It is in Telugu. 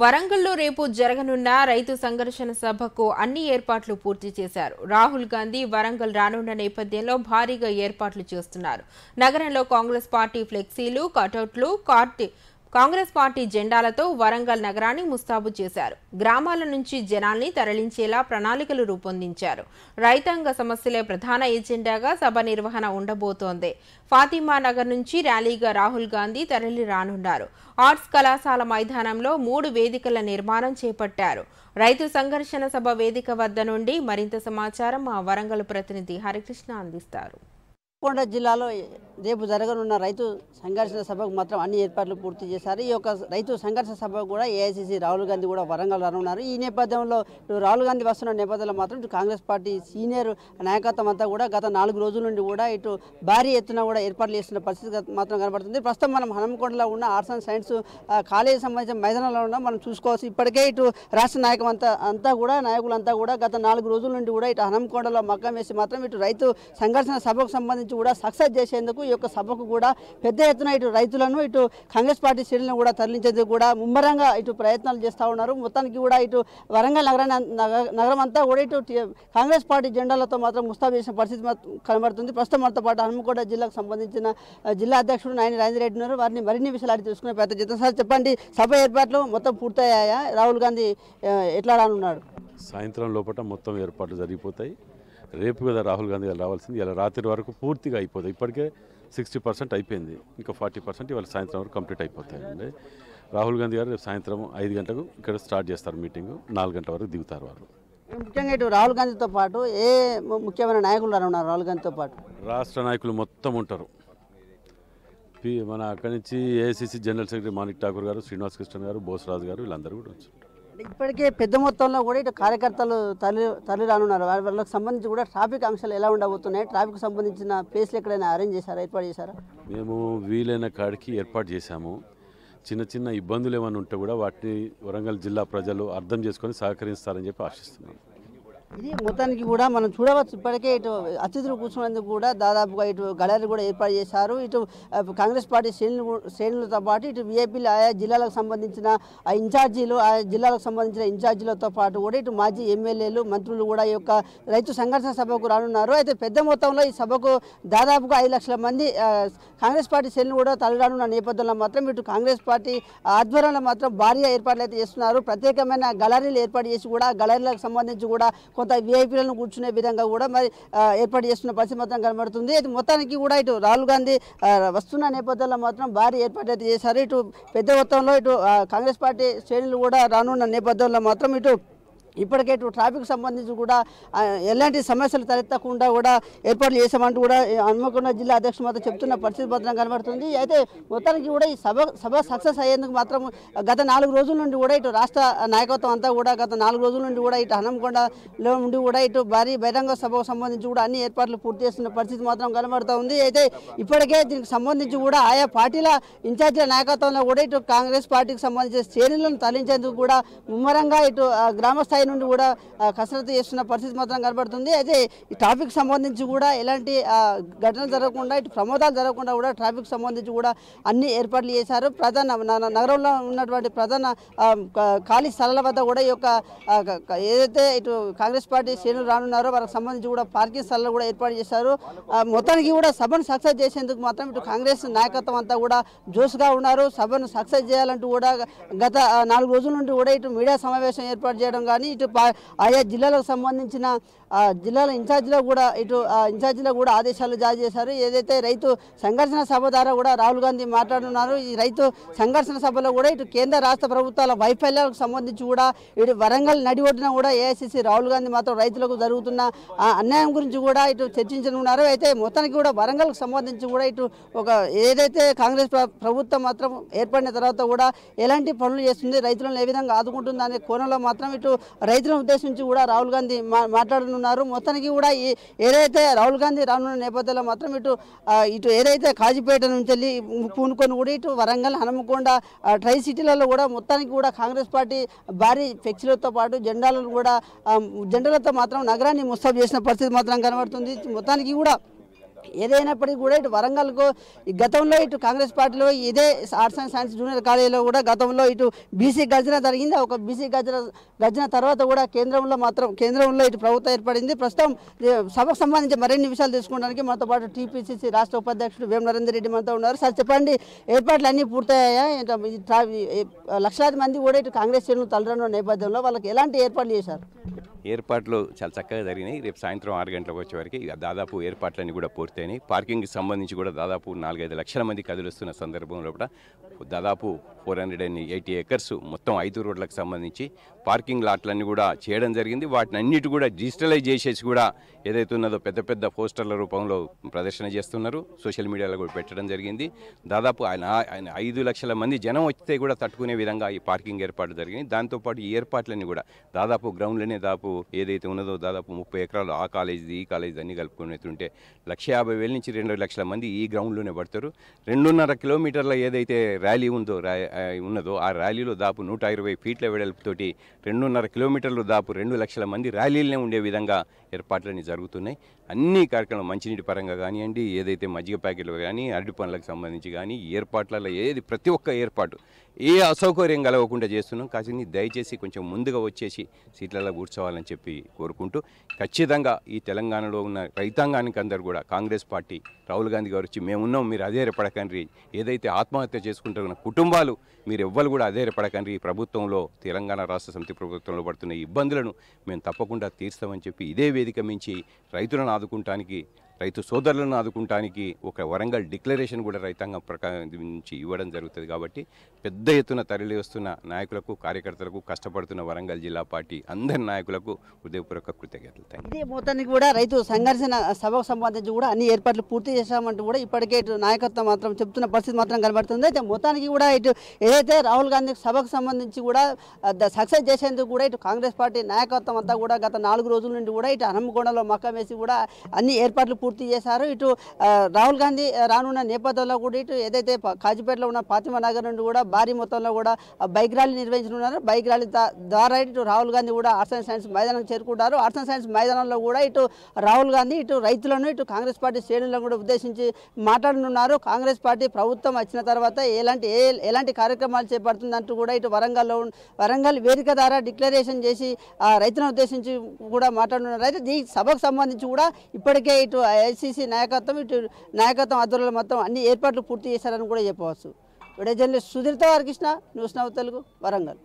వరంగల్లో రేపు జరగనున్న రైతు సంఘర్షణ సభకు అన్ని ఏర్పాట్లు పూర్తి చేశారు రాహుల్ గాంధీ వరంగల్ రానున్న నేపథ్యంలో భారీగా ఏర్పాట్లు చేస్తున్నారు నగరంలో కాంగ్రెస్ పార్టీ ఫ్లెక్సీలు కటౌట్లు కార్టీ కాంగ్రెస్ పార్టీ జెండాలతో వరంగల్ నగరాన్ని ముస్తాబు చేశారు గ్రామాల నుంచి జనాల్ని తరలించేలా ప్రణాళికలు రూపొందించారు రైతాంగ సమస్యలే ప్రధాన ఎజెండాగా సభ నిర్వహణ ఉండబోతోంది ఫాతిమా నగర్ నుంచి ర్యాలీగా రాహుల్ గాంధీ తరలి రానున్నారు ఆర్ట్స్ కళాశాల మైదానంలో మూడు వేదికల నిర్మాణం చేపట్టారు రైతు సంఘర్షణ సభ వేదిక వద్ద నుండి మరింత సమాచారం మా వరంగల్ ప్రతినిధి హరికృష్ణ అందిస్తారు కొండ జిల్లాలో రేపు జరగనున్న రైతు సంఘర్షణ సభకు మాత్రం అన్ని ఏర్పాట్లు పూర్తి చేశారు ఈ యొక్క రైతు సంఘర్షణ సభకు కూడా ఏఐసిసి రాహుల్ గాంధీ కూడా వరంగల్ రానున్నారు ఈ నేపథ్యంలో రాహుల్ గాంధీ వస్తున్న నేపథ్యంలో మాత్రం ఇటు కాంగ్రెస్ పార్టీ సీనియర్ నాయకత్వం అంతా కూడా గత నాలుగు రోజుల నుండి కూడా ఇటు భారీ ఎత్తున కూడా ఏర్పాట్లు చేస్తున్న పరిస్థితి మాత్రం కనబడుతుంది ప్రస్తుతం మనం హనుమకొండలో ఉన్న ఆర్ట్స్ అండ్ సైన్స్ కాలేజీ సంబంధించిన మైదానంలో ఉన్న మనం చూసుకోవచ్చు ఇప్పటికే ఇటు రాష్ట్ర నాయకం అంతా అంతా కూడా నాయకులంతా కూడా గత నాలుగు రోజుల నుండి కూడా ఇటు హనుమకొండలో మగ్గం వేసి మాత్రం ఇటు రైతు సంఘర్షణ సభకు సంబంధించి గురించి కూడా సక్సెస్ చేసేందుకు ఈ యొక్క సభకు కూడా పెద్ద ఎత్తున ఇటు రైతులను ఇటు కాంగ్రెస్ పార్టీ శ్రేణులను కూడా తరలించేందుకు కూడా ముమ్మరంగా ఇటు ప్రయత్నాలు చేస్తూ ఉన్నారు మొత్తానికి కూడా ఇటు వరంగల్ నగర నగరం అంతా కూడా ఇటు కాంగ్రెస్ పార్టీ జెండాలతో మాత్రం ముస్తాబు చేసిన పరిస్థితి కనబడుతుంది ప్రస్తుతం మనతో పాటు హనుమకొండ జిల్లాకు సంబంధించిన జిల్లా అధ్యక్షుడు నాయని రాజేంద్ర రెడ్డి ఉన్నారు వారిని మరిన్ని విషయాలు అడిగి తెలుసుకునే పెద్ద చేస్తాం సార్ చెప్పండి సభ ఏర్పాట్లు మొత్తం పూర్తయ్యాయా రాహుల్ గాంధీ ఎట్లా రానున్నాడు సాయంత్రం లోపల మొత్తం ఏర్పాట్లు జరిగిపోతాయి రేపు కదా రాహుల్ గాంధీ గారు రావాల్సింది ఇలా రాత్రి వరకు పూర్తిగా అయిపోతుంది ఇప్పటికే సిక్స్టీ పర్సెంట్ అయిపోయింది ఇంకా ఫార్టీ పర్సెంట్ ఇవాళ సాయంత్రం వరకు కంప్లీట్ అయిపోతాయండి రాహుల్ గాంధీ గారు రేపు సాయంత్రం ఐదు గంటలకు ఇక్కడ స్టార్ట్ చేస్తారు మీటింగ్ నాలుగు గంటల వరకు దిగుతారు వారు ముఖ్యంగా ఇటు రాహుల్ గాంధీతో పాటు ఏ ముఖ్యమైన నాయకులు ఉన్నారు రాహుల్ గాంధీతో పాటు రాష్ట్ర నాయకులు మొత్తం ఉంటారు మన అక్కడి నుంచి AICC general secretary Manik Thakur గారు శ్రీనివాస్ కృష్ణ గారు బోసరాజు గారు వీళ్ళందరూ కూడా వచ్చారు ఇప్పటికే పెద్ద మొత్తంలో కూడా ఇటు కార్యకర్తలు తరలి తరలి రానున్నారు వాళ్ళకి సంబంధించి కూడా ట్రాఫిక్ అంశాలు ఎలా ఉండబోతున్నాయి ట్రాఫిక్ సంబంధించిన ప్లేస్లు ఎక్కడైనా అరేంజ్ చేశారా ఏర్పాటు చేశారా మేము వీలైన కాడికి ఏర్పాటు చేశాము చిన్న చిన్న ఇబ్బందులు ఏమైనా ఉంటే కూడా వాటిని వరంగల్ జిల్లా ప్రజలు అర్థం చేసుకొని సహకరిస్తారని చెప్పి ఆశిస్తున్నాను ఇది మొత్తానికి కూడా మనం చూడవచ్చు ఇప్పటికే ఇటు అతిథులు కూర్చున్నందుకు కూడా దాదాపుగా ఇటు గడలు కూడా ఏర్పాటు చేశారు ఇటు కాంగ్రెస్ పార్టీ శ్రేణులు శ్రేణులతో పాటు ఇటు విఏపీలు ఆయా జిల్లాలకు సంబంధించిన ఆ ఇన్ఛార్జీలు ఆ జిల్లాలకు సంబంధించిన ఇన్ఛార్జీలతో పాటు కూడా ఇటు మాజీ ఎమ్మెల్యేలు మంత్రులు కూడా ఈ యొక్క రైతు సంఘర్షణ సభకు రానున్నారు అయితే పెద్ద మొత్తంలో ఈ సభకు దాదాపుగా ఐదు లక్షల మంది కాంగ్రెస్ పార్టీ శ్రేణులు కూడా తలరానున్న నేపథ్యంలో మాత్రం ఇటు కాంగ్రెస్ పార్టీ ఆధ్వర్యంలో మాత్రం భారీ ఏర్పాట్లు అయితే చేస్తున్నారు ప్రత్యేకమైన గలరీలు ఏర్పాటు చేసి కూడా గలరీలకు సంబంధించి కూడా కొంత వీఐపీలను కూర్చునే విధంగా కూడా మరి ఏర్పాటు చేస్తున్న పరిస్థితి మాత్రం కనబడుతుంది అయితే మొత్తానికి కూడా ఇటు రాహుల్ గాంధీ వస్తున్న నేపథ్యంలో మాత్రం భారీ ఏర్పాటు అయితే చేశారు ఇటు పెద్ద మొత్తంలో ఇటు కాంగ్రెస్ పార్టీ శ్రేణులు కూడా రానున్న నేపథ్యంలో మాత్రం ఇటు ఇప్పటికే ఇటు ట్రాఫిక్ సంబంధించి కూడా ఎలాంటి సమస్యలు తలెత్తకుండా కూడా ఏర్పాట్లు చేసామంటూ కూడా హనుమకొండ జిల్లా అధ్యక్షుడు మాత్రం చెప్తున్న పరిస్థితి మాత్రం కనబడుతుంది అయితే మొత్తానికి కూడా ఈ సభ సభ సక్సెస్ అయ్యేందుకు మాత్రం గత నాలుగు రోజుల నుండి కూడా ఇటు రాష్ట్ర నాయకత్వం అంతా కూడా గత నాలుగు రోజుల నుండి కూడా ఇటు హనుమకొండలో నుండి కూడా ఇటు భారీ బహిరంగ సభకు సంబంధించి కూడా అన్ని ఏర్పాట్లు పూర్తి చేస్తున్న పరిస్థితి మాత్రం కనబడుతూ ఉంది అయితే ఇప్పటికే దీనికి సంబంధించి కూడా ఆయా పార్టీల ఇన్ఛార్జీల నాయకత్వంలో కూడా ఇటు కాంగ్రెస్ పార్టీకి సంబంధించిన శ్రేణులను తరలించేందుకు కూడా ముమ్మరంగా ఇటు గ్రామస్థాయి స్థాయి నుండి కూడా కసరత్తు చేస్తున్న పరిస్థితి మాత్రం కనబడుతుంది అయితే ఈ ట్రాఫిక్ సంబంధించి కూడా ఎలాంటి ఘటనలు జరగకుండా ఇటు ప్రమాదాలు జరగకుండా కూడా ట్రాఫిక్ సంబంధించి కూడా అన్ని ఏర్పాట్లు చేశారు ప్రధాన నగరంలో ఉన్నటువంటి ప్రధాన ఖాళీ స్థలాల వద్ద కూడా ఈ యొక్క ఏదైతే ఇటు కాంగ్రెస్ పార్టీ శ్రేణులు రానున్నారో వారికి సంబంధించి కూడా పార్కింగ్ స్థలాలు కూడా ఏర్పాటు చేశారు మొత్తానికి కూడా సభను సక్సెస్ చేసేందుకు మాత్రం ఇటు కాంగ్రెస్ నాయకత్వం అంతా కూడా జోసుగా ఉన్నారు సభను సక్సెస్ చేయాలంటూ కూడా గత నాలుగు రోజుల నుండి కూడా ఇటు మీడియా సమావేశం ఏర్పాటు చేయడం కానీ ఇటు ఆయా జిల్లాలకు సంబంధించిన జిల్లాల ఇన్ఛార్జీలో కూడా ఇటు ఇన్ఛార్జీలో కూడా ఆదేశాలు జారీ చేశారు ఏదైతే రైతు సంఘర్షణ సభ ద్వారా కూడా రాహుల్ గాంధీ మాట్లాడుతున్నారు ఈ రైతు సంఘర్షణ సభలో కూడా ఇటు కేంద్ర రాష్ట్ర ప్రభుత్వాల వైఫల్యాలకు సంబంధించి కూడా ఇటు వరంగల్ నడి ఒడ్డున కూడా ఏఐసిసి రాహుల్ గాంధీ మాత్రం రైతులకు జరుగుతున్న అన్యాయం గురించి కూడా ఇటు చర్చించనున్నారు అయితే మొత్తానికి కూడా వరంగల్కు సంబంధించి కూడా ఇటు ఒక ఏదైతే కాంగ్రెస్ ప్రభుత్వం మాత్రం ఏర్పడిన తర్వాత కూడా ఎలాంటి పనులు చేస్తుంది రైతులను ఏ విధంగా ఆదుకుంటుంది అనే కోణంలో మాత్రం ఇటు రైతులను ఉద్దేశించి కూడా రాహుల్ గాంధీ మాట్లాడనున్నారు మొత్తానికి కూడా ఏదైతే రాహుల్ గాంధీ రానున్న నేపథ్యంలో మాత్రం ఇటు ఇటు ఏదైతే కాజీపేట నుంచి వెళ్ళి పూనుకొని కూడా ఇటు వరంగల్ హనుమకొండ ట్రై సిటీలలో కూడా మొత్తానికి కూడా కాంగ్రెస్ పార్టీ భారీ ఫ్లెక్సీలతో పాటు జెండాలను కూడా జెండాలతో మాత్రం నగరాన్ని ముస్తాబు చేసిన పరిస్థితి మాత్రం కనబడుతుంది మొత్తానికి కూడా ఏదైనప్పటికీ కూడా ఇటు వరంగల్కు గతంలో ఇటు కాంగ్రెస్ పార్టీలో ఇదే ఆర్ట్స్ అండ్ సైన్స్ జూనియర్ కాలేజీలో కూడా గతంలో ఇటు బీసీ గర్జన జరిగింది ఒక బీసీ గర్జన గర్జన తర్వాత కూడా కేంద్రంలో మాత్రం కేంద్రంలో ఇటు ప్రభుత్వం ఏర్పడింది ప్రస్తుతం సభకు సంబంధించి మరిన్ని విషయాలు తెలుసుకోవడానికి మనతో పాటు టీపీసీసీ రాష్ట్ర ఉపాధ్యక్షుడు వేమ నరేందర్ రెడ్డి మనతో ఉన్నారు సార్ చెప్పండి ఏర్పాట్లు అన్నీ పూర్తయ్యాయా లక్షలాది మంది కూడా ఇటు కాంగ్రెస్ శ్రేణులు తలరన్న నేపథ్యంలో వాళ్ళకి ఎలాంటి ఏర్పాట్లు చేశారు ఏర్పాట్లు చాలా చక్కగా జరిగినాయి రేపు సాయంత్రం ఆరు గంటలకు వరకు ఇక దాదాపు ఏర్పాట్లన్నీ కూడా పూర్తయినాయి పార్కింగ్కి సంబంధించి కూడా దాదాపు నాలుగైదు లక్షల మంది కదిలిస్తున్న సందర్భంలో కూడా దాదాపు four hundred and eighty acres మొత్తం ఐదు రోడ్లకు సంబంధించి పార్కింగ్ లాట్లన్నీ కూడా చేయడం జరిగింది వాటిని అన్నిటి కూడా డిజిటలైజ్ చేసేసి కూడా ఏదైతే ఉన్నదో పెద్ద పెద్ద పోస్టర్ల రూపంలో ప్రదర్శన చేస్తున్నారు సోషల్ మీడియాలో కూడా పెట్టడం జరిగింది దాదాపు ఆయన ఆయన ఐదు లక్షల మంది జనం వస్తే కూడా తట్టుకునే విధంగా ఈ పార్కింగ్ ఏర్పాటు జరిగింది దాంతోపాటు ఈ ఏర్పాట్లన్నీ కూడా దాదాపు గ్రౌండ్లోనే దాదాపు ఏదైతే ఉన్నదో దాదాపు ముప్పై ఎకరాలు ఆ కాలేజీది ఈ కాలేజీ అన్నీ కలుపుకునేతుంటే లక్ష యాభై వేల నుంచి రెండు లక్షల మంది ఈ గ్రౌండ్లోనే పడతారు రెండున్నర కిలోమీటర్ల ఏదైతే ర్యాలీ ఉందో ఉన్నదో ఆ ర్యాలీలో దాపు నూట ఇరవై ఫీట్ల వెడల్పుతోటి రెండున్నర కిలోమీటర్లు దాపు రెండు లక్షల మంది ర్యాలీలనే ఉండే విధంగా ఏర్పాట్లన్నీ జరుగుతున్నాయి అన్ని కార్యక్రమాలు మంచినీటి పరంగా కానివ్వండి ఏదైతే మజ్జిగ ప్యాకెట్లు కానీ అరటి పనులకు సంబంధించి కానీ ఏర్పాట్లలో ఏది ప్రతి ఒక్క ఏర్పాటు ఏ అసౌకర్యం కలగకుండా చేస్తున్నాం కాసిని దయచేసి కొంచెం ముందుగా వచ్చేసి సీట్లలో కూర్చోవాలని చెప్పి కోరుకుంటూ ఖచ్చితంగా ఈ తెలంగాణలో ఉన్న రైతాంగానికి అందరు కూడా కాంగ్రెస్ పార్టీ రాహుల్ గాంధీ గారు వచ్చి మేమున్నాం మీరు అదే రెపడకండ్రి ఏదైతే ఆత్మహత్య చేసుకుంటున్న కుటుంబాలు మీరు ఎవ్వరు కూడా అదే రెపడకండ్రి ఈ ప్రభుత్వంలో తెలంగాణ రాష్ట్ర సమితి ప్రభుత్వంలో పడుతున్న ఇబ్బందులను మేము తప్పకుండా తీర్స్తామని చెప్పి ఇదే వేదిక మించి రైతులను ఆదుకుంటానికి రైతు సోదరులను ఆదుకుంటానికి ఒక వరంగల్ డిక్లరేషన్ కూడా రైతాంగం ప్రకారం నుంచి ఇవ్వడం జరుగుతుంది కాబట్టి పెద్ద ఎత్తున తరలి వస్తున్న నాయకులకు కార్యకర్తలకు కష్టపడుతున్న వరంగల్ జిల్లా పార్టీ అందరి నాయకులకు హృదయపూర్వక కృతజ్ఞతలు ఇదే మొత్తానికి కూడా రైతు సంఘర్షణ సభకు సంబంధించి కూడా అన్ని ఏర్పాట్లు పూర్తి చేశామంటూ కూడా ఇప్పటికే నాయకత్వం మాత్రం చెప్తున్న పరిస్థితి మాత్రం కనబడుతుంది అయితే మొత్తానికి కూడా ఇటు ఏదైతే రాహుల్ గాంధీ సభకు సంబంధించి కూడా సక్సెస్ చేసేందుకు కూడా ఇటు కాంగ్రెస్ పార్టీ నాయకత్వం అంతా కూడా గత నాలుగు రోజుల నుండి కూడా ఇటు హనంగొండలో మక్కం వేసి కూడా అన్ని ఏర్పాట్లు పూర్తి చేశారు ఇటు రాహుల్ గాంధీ రానున్న నేపథ్యంలో కూడా ఇటు ఏదైతే కాజీపేటలో ఉన్న ఫాతిమ నగర్ నుండి కూడా భారీ మొత్తంలో కూడా బైక్ ర్యాలీ నిర్వహించనున్నారు బైక్ ర్యాలీ ద్వారా ఇటు రాహుల్ గాంధీ కూడా ఆర్ట్స్ అండ్ సైన్స్ మైదానం చేరుకుంటారు ఆర్ట్స్ అండ్ సైన్స్ మైదానంలో కూడా ఇటు రాహుల్ గాంధీ ఇటు రైతులను ఇటు కాంగ్రెస్ పార్టీ శ్రేణులను కూడా ఉద్దేశించి మాట్లాడనున్నారు కాంగ్రెస్ పార్టీ ప్రభుత్వం వచ్చిన తర్వాత ఎలాంటి ఎలాంటి కార్యక్రమాలు చేపడుతుందంటూ కూడా ఇటు వరంగల్లో వరంగల్ వేదిక ద్వారా డిక్లరేషన్ చేసి రైతులను ఉద్దేశించి కూడా మాట్లాడుతున్నారు అయితే దీనికి సభకు సంబంధించి కూడా ఇప్పటికే ఇటు ఐసీసీ నాయకత్వం ఇటు నాయకత్వం ఆధ్వర్యంలో మొత్తం అన్ని ఏర్పాట్లు పూర్తి చేశారని కూడా చెప్పవచ్చు విడే జర్నలిస్ట్ సుధీర్త హరికృష్ణ న్యూస్ నవ తెలుగు వరంగల్